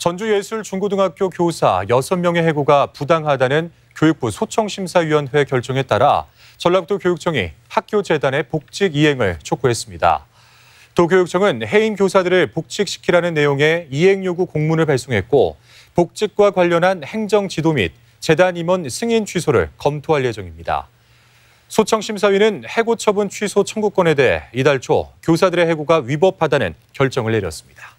전주예술중고등학교 교사 6명의 해고가 부당하다는 교육부 소청심사위원회 결정에 따라 전라북도 교육청이 학교재단의 복직 이행을 촉구했습니다. 도교육청은 해임 교사들을 복직시키라는 내용의 이행 요구 공문을 발송했고 복직과 관련한 행정 지도 및 재단 임원 승인 취소를 검토할 예정입니다. 소청심사위는 해고 처분 취소 청구권에 대해 이달 초 교사들의 해고가 위법하다는 결정을 내렸습니다.